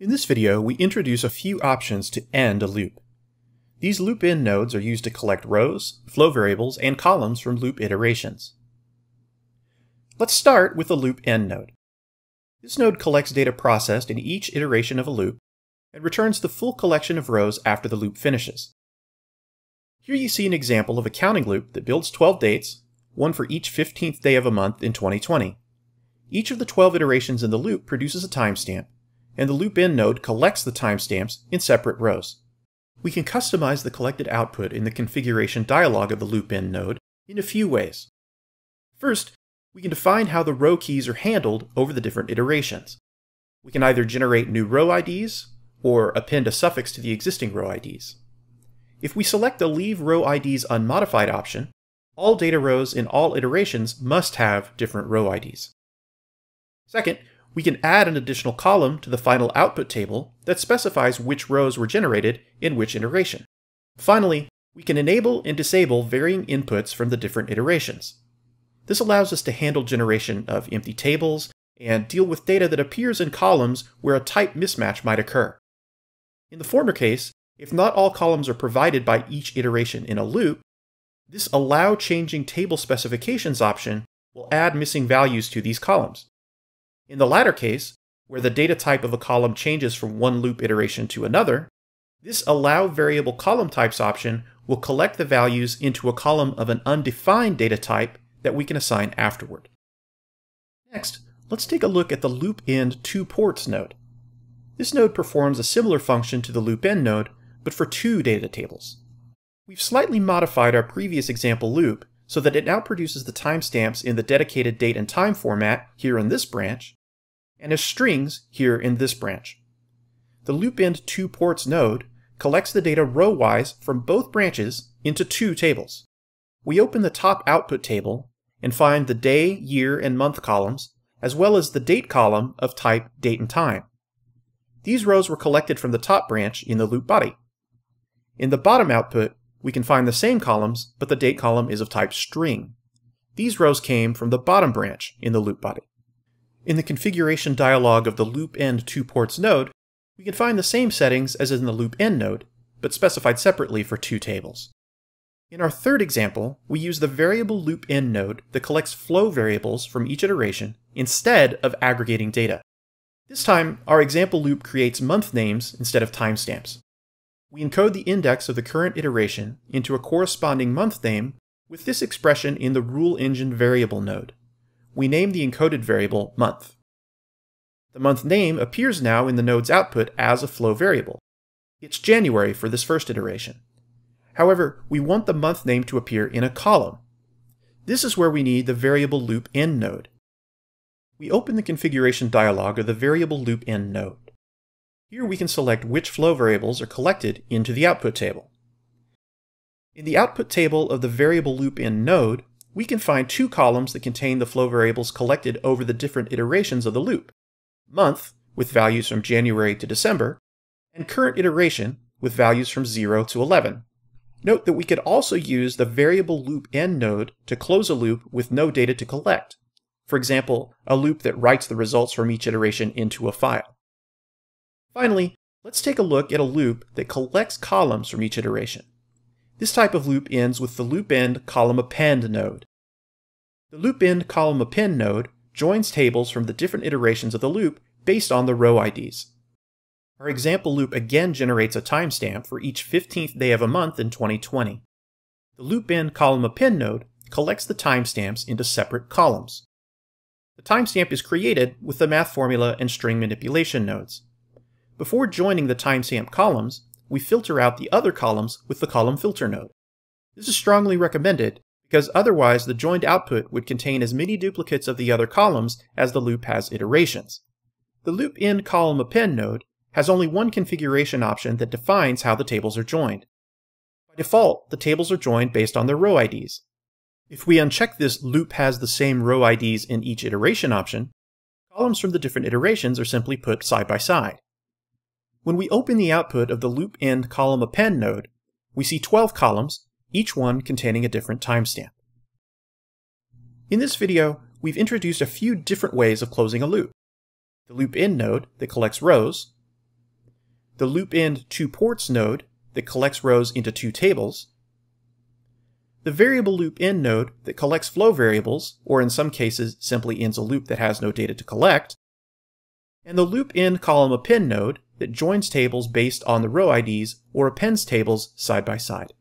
In this video, we introduce a few options to end a loop. These loop-in nodes are used to collect rows, flow variables, and columns from loop iterations. Let's start with the loop end node. This node collects data processed in each iteration of a loop and returns the full collection of rows after the loop finishes. Here you see an example of a counting loop that builds 12 dates, one for each 15th day of a month in 2020. Each of the 12 iterations in the loop produces a timestamp, and the loop in node collects the timestamps in separate rows. We can customize the collected output in the configuration dialog of the loop in node in a few ways. First, we can define how the row keys are handled over the different iterations. We can either generate new row IDs or append a suffix to the existing row IDs. If we select the Leave Row IDs Unmodified option, all data rows in all iterations must have different row IDs. Second, we can add an additional column to the final output table that specifies which rows were generated in which iteration. Finally, we can enable and disable varying inputs from the different iterations. This allows us to handle generation of empty tables and deal with data that appears in columns where a type mismatch might occur. In the former case, if not all columns are provided by each iteration in a loop, this Allow Changing Table Specifications option will add missing values to these columns, in the latter case, where the data type of a column changes from one loop iteration to another, this allow variable column types option will collect the values into a column of an undefined data type that we can assign afterward. Next, let's take a look at the loop end two ports node. This node performs a similar function to the loop end node, but for two data tables. We've slightly modified our previous example loop so that it now produces the timestamps in the dedicated date and time format here in this branch, and as strings here in this branch. The loopend2ports node collects the data row-wise from both branches into two tables. We open the top output table and find the day, year, and month columns, as well as the date column of type date and time. These rows were collected from the top branch in the loop body. In the bottom output, we can find the same columns, but the date column is of type string. These rows came from the bottom branch in the loop body. In the configuration dialog of the loop end two ports node, we can find the same settings as in the loop end node, but specified separately for two tables. In our third example, we use the variable loop end node that collects flow variables from each iteration instead of aggregating data. This time, our example loop creates month names instead of timestamps. We encode the index of the current iteration into a corresponding month name with this expression in the rule engine variable node we name the encoded variable month. The month name appears now in the node's output as a flow variable. It's January for this first iteration. However, we want the month name to appear in a column. This is where we need the variable loop end node. We open the configuration dialog of the variable loop end node. Here we can select which flow variables are collected into the output table. In the output table of the variable loop in node, we can find two columns that contain the flow variables collected over the different iterations of the loop month, with values from January to December, and current iteration, with values from 0 to 11. Note that we could also use the variable loop end node to close a loop with no data to collect. For example, a loop that writes the results from each iteration into a file. Finally, let's take a look at a loop that collects columns from each iteration. This type of loop ends with the loop end column append node. The loop end column append node joins tables from the different iterations of the loop based on the row IDs. Our example loop again generates a timestamp for each 15th day of a month in 2020. The loop end column append node collects the timestamps into separate columns. The timestamp is created with the math formula and string manipulation nodes. Before joining the timestamp columns, we filter out the other columns with the column filter node. This is strongly recommended because otherwise the joined output would contain as many duplicates of the other columns as the loop has iterations. The loop end column append node has only one configuration option that defines how the tables are joined. By default, the tables are joined based on their row IDs. If we uncheck this loop has the same row IDs in each iteration option, columns from the different iterations are simply put side by side. When we open the output of the loop end column append node, we see 12 columns, each one containing a different timestamp. In this video, we've introduced a few different ways of closing a loop. The loop end node that collects rows, the loop end two ports node that collects rows into two tables, the variable loop end node that collects flow variables, or in some cases simply ends a loop that has no data to collect, and the loop end column append node that joins tables based on the row IDs or appends tables side by side.